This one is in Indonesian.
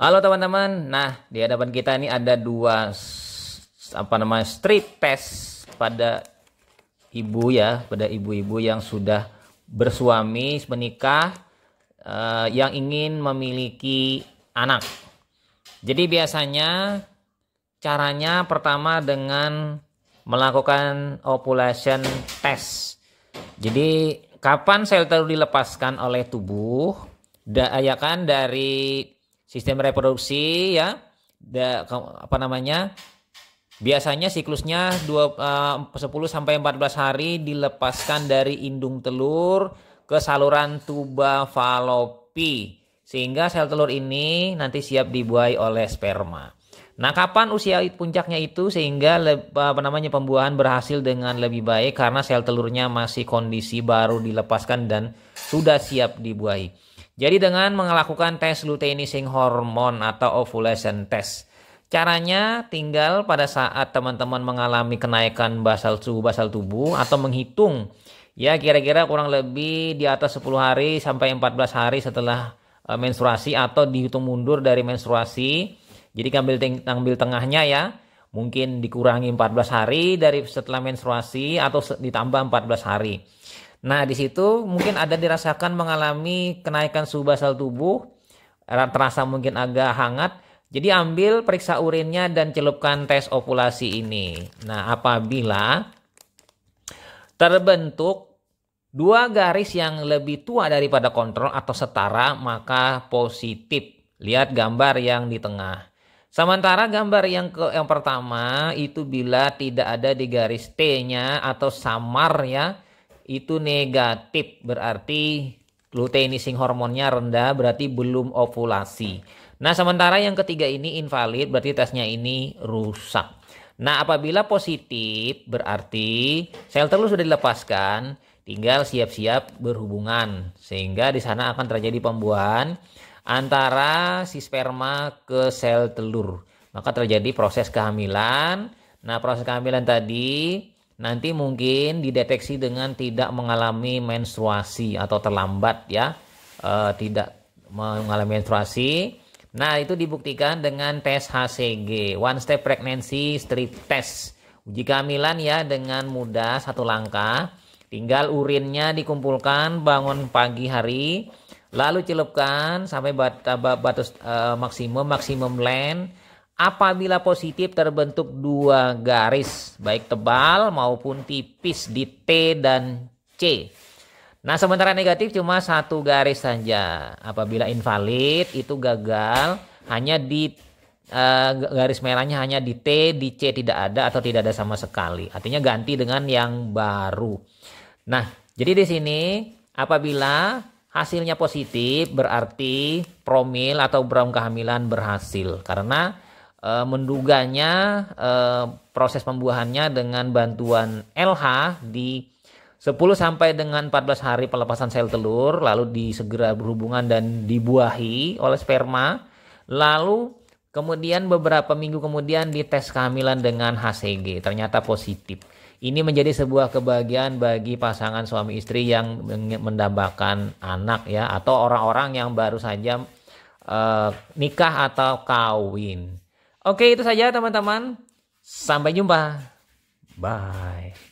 Halo teman-teman. Nah, di hadapan kita ini ada dua apa namanya? street test pada ibu ya, pada ibu-ibu yang sudah bersuami, menikah eh, yang ingin memiliki anak. Jadi biasanya caranya pertama dengan melakukan ovulation test. Jadi kapan sel telur dilepaskan oleh tubuh? Da, ya kan dari sistem reproduksi ya da, apa namanya biasanya siklusnya 2, uh, 10 sampai 14 hari dilepaskan dari indung telur ke saluran tuba falopi sehingga sel telur ini nanti siap dibuai oleh sperma. Nah, kapan usia puncaknya itu sehingga apa namanya pembuahan berhasil dengan lebih baik karena sel telurnya masih kondisi baru dilepaskan dan sudah siap dibuahi. Jadi dengan melakukan tes luteinising hormon atau ovulation test. Caranya tinggal pada saat teman-teman mengalami kenaikan basal suhu basal tubuh atau menghitung ya kira-kira kurang lebih di atas 10 hari sampai 14 hari setelah eh, menstruasi atau dihitung mundur dari menstruasi. Jadi ambil ngambil tengahnya ya. Mungkin dikurangi 14 hari dari setelah menstruasi atau ditambah 14 hari. Nah, di situ mungkin ada dirasakan mengalami kenaikan suhu basal tubuh, terasa mungkin agak hangat. Jadi ambil periksa urinnya dan celupkan tes ovulasi ini. Nah, apabila terbentuk dua garis yang lebih tua daripada kontrol atau setara, maka positif. Lihat gambar yang di tengah. Sementara gambar yang ke yang pertama itu bila tidak ada di garis T-nya atau samar ya, itu negatif berarti luteinizing hormonnya rendah berarti belum ovulasi. Nah, sementara yang ketiga ini invalid berarti tesnya ini rusak. Nah, apabila positif berarti sel telur sudah dilepaskan, tinggal siap-siap berhubungan sehingga di sana akan terjadi pembuahan antara si sperma ke sel telur. Maka terjadi proses kehamilan. Nah, proses kehamilan tadi nanti mungkin dideteksi dengan tidak mengalami menstruasi atau terlambat ya e, tidak mengalami menstruasi nah itu dibuktikan dengan tes HCG one step pregnancy strip test uji kehamilan ya dengan mudah satu langkah tinggal urinnya dikumpulkan bangun pagi hari lalu celupkan sampai batas batas uh, eh, maksimum maksimum length Apabila positif terbentuk dua garis, baik tebal maupun tipis di T dan C. Nah, sementara negatif cuma satu garis saja. Apabila invalid itu gagal hanya di uh, garis merahnya hanya di T, di C tidak ada atau tidak ada sama sekali. Artinya ganti dengan yang baru. Nah, jadi di sini apabila hasilnya positif berarti promil atau brom kehamilan berhasil karena uh, menduganya uh, proses pembuahannya dengan bantuan LH di 10 sampai dengan 14 hari pelepasan sel telur lalu disegera berhubungan dan dibuahi oleh sperma lalu kemudian beberapa minggu kemudian dites kehamilan dengan HCG ternyata positif ini menjadi sebuah kebahagiaan bagi pasangan suami istri yang mendambakan anak ya atau orang-orang yang baru saja uh, nikah atau kawin Oke, itu saja teman-teman. Sampai jumpa. Bye.